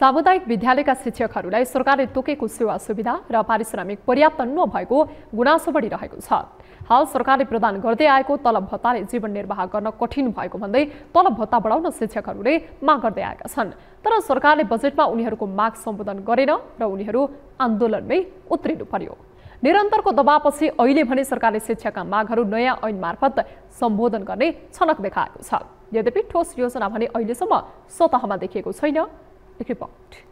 सामुदायिक विद्यालयका शिक्षकहरूलाई सरकारले तोकेको सेवा सुविधा र पारिश्रमिक पर्याप्त नभएको गुनासो बढिरहेको छ हाल सरकारले प्रदान गर्दै आएको तलब भत्ताले जीवन निर्वाह गर्न कठिन भएको भन्दै तलब भत्ता बढाउन शिक्षकहरूले माग गर्दै आएका छन् तर सरकारले बजेटमा उनीहरूको माग सम्बोधन गरेन र उनीहरू आन्दोलनमै उत्रिनु पर्यो निरन्तरको दबावपछि अहिले भने सरकारले शिक्षाका मागहरू नयाँ ऐन मार्फत सम्बोधन गर्ने छनक देखाएको छ यद्यपि ठोस योजना भने अहिलेसम्म सतहमा देखिएको छैन report.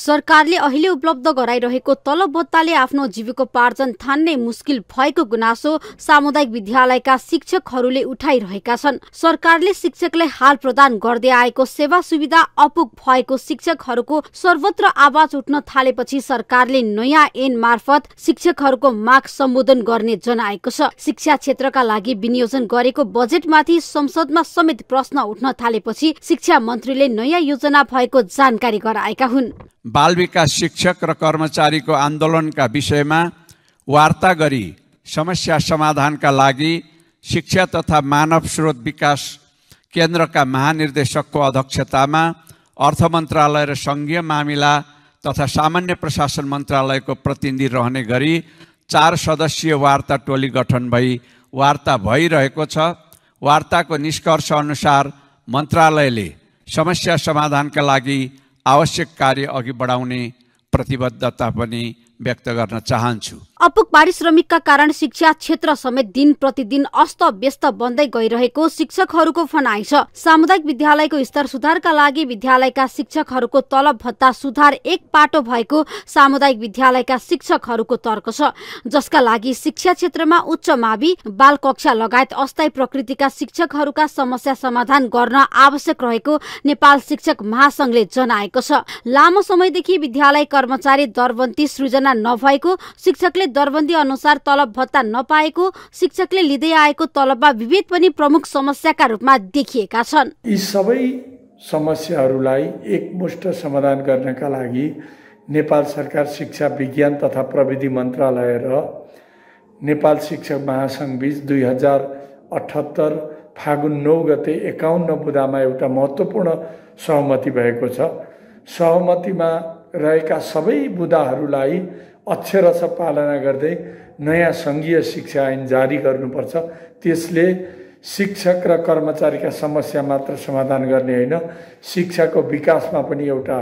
सरकारले अहिले उपलब्ध गराइरहेको तलब भत्ताले आफ्नो जीविकोपार्जन थान्ने मुस्किल भएको गुनासो सामुदायिक विद्यालयका शिक्षकहरूले उठाइरहेका छन् सरकारले शिक्षकलाई हाल प्रदान गर्दै आएको सेवा सुविधा अपुग भएको शिक्षकहरूको सर्वत्र आवाज उठ्न थालेपछि सरकारले नयाँ एन मार्फत शिक्षकहरूको माग सम्बोधन गर्ने जनाएको छ शिक्षा क्षेत्रका लागि विनियोजन गरेको बजेटमाथि संसदमा समेत प्रश्न उठ्न थालेपछि शिक्षा मन्त्रीले नयाँ योजना भएको जानकारी गराएका हुन् बाल विकास शिक्षक र कर्मचारीको आन्दोलनका विषयमा वार्ता गरी समस्या समाधानका लागि शिक्षा तथा मानव स्रोत विकास केन्द्रका महानिर्देशकको अध्यक्षतामा अर्थ मन्त्रालय र सङ्घीय मामिला तथा सामान्य प्रशासन मन्त्रालयको प्रतिनिधि रहने गरी चार सदस्यीय वार्ता टोली गठन भई वार्ता भइरहेको छ वार्ताको निष्कर्ष अनुसार मन्त्रालयले समस्या समाधानका लागि आवश्यक कार्य अघि बढाउने प्रतिबद्धता पनि व्यक्त गर्न चाहन्छु अपुग पारिश्रमिकका कारण शिक्षा क्षेत्र समेत दिन प्रतिदिन अस्त व्यस्त बन्दै गइरहेको शिक्षकहरूको फनाइ छ सामुदायिक विद्यालयको स्तर सुधारका लागि विद्यालयका शिक्षकहरूको तलब भत्ता सुधार एक पाटो भएको सामुदायिक विद्यालयका शिक्षकहरूको तर्क छ जसका लागि शिक्षा क्षेत्रमा उच्च मावि बाल कक्षा लगायत अस्थायी प्रकृतिका शिक्षकहरूका समस्या समाधान गर्न आवश्यक रहेको नेपाल शिक्षक महासंघले जनाएको छ लामो समयदेखि विद्यालय कर्मचारी दरबन्दी सृजना नभएको शिक्षकले दरबन्दी अनुसार तलब भत्ता नपाएको शिक्षकले लिँदै आएको तलबमा विभेद पनि प्रमुख समस्याका रूपमा देखिएका छन् यी सबै समस्याहरूलाई एकमुष्ट समाधान गर्नका लागि नेपाल सरकार शिक्षा विज्ञान तथा प्रविधि मन्त्रालय र नेपाल शिक्षक महासङ्घ बिच दुई हजार अठहत्तर फागुन नौ गते एकाउन्न बुदामा एउटा महत्त्वपूर्ण सहमति भएको छ सहमतिमा रहेका सबै बुदाहरूलाई अक्षरस पालना गर्दै नयाँ सङ्घीय शिक्षा ऐन जारी गर्नुपर्छ त्यसले शिक्षक र कर्मचारीका समस्या मात्र समाधान गर्ने होइन शिक्षाको विकासमा पनि एउटा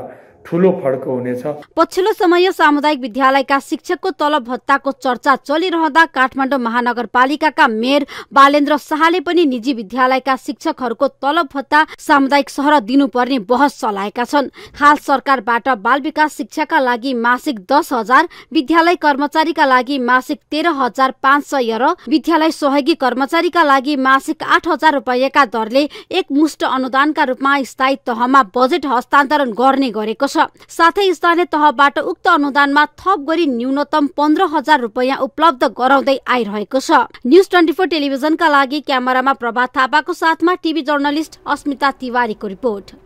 ठुलो फड्को हुनेछ पछिल्लो समय सामुदायिक विद्यालयका शिक्षकको तलब भत्ताको चर्चा चलिरहँदा काठमाडौँ महानगरपालिकाका मेयर बालेन्द्र शाहले पनि निजी विद्यालयका शिक्षकहरूको तलब भत्ता सामुदायिक सहर दिनुपर्ने बहस चलाएका छन् हाल सरकारबाट बाल विकास शिक्षाका लागि मासिक दस हजार विद्यालय कर्मचारीका लागि मासिक तेह्र हजार पाँच सय र विद्यालय सहयोगी कर्मचारीका लागि मासिक आठ हजार रुपियाँका दरले एकमुष्ट अनुदानका रूपमा स्थायी तहमा बजेट हस्तान्तरण गर्ने गरेको पर्छ साथै स्थानीय तहबाट उक्त अनुदानमा थप गरी न्यूनतम पन्ध्र हजार रुपियाँ उपलब्ध गराउँदै आइरहेको छ न्युज ट्वेन्टी फोर टेलिभिजनका लागि क्यामेरामा प्रभात थापाको साथमा टिभी जर्नलिस्ट अस्मिता तिवारीको रिपोर्ट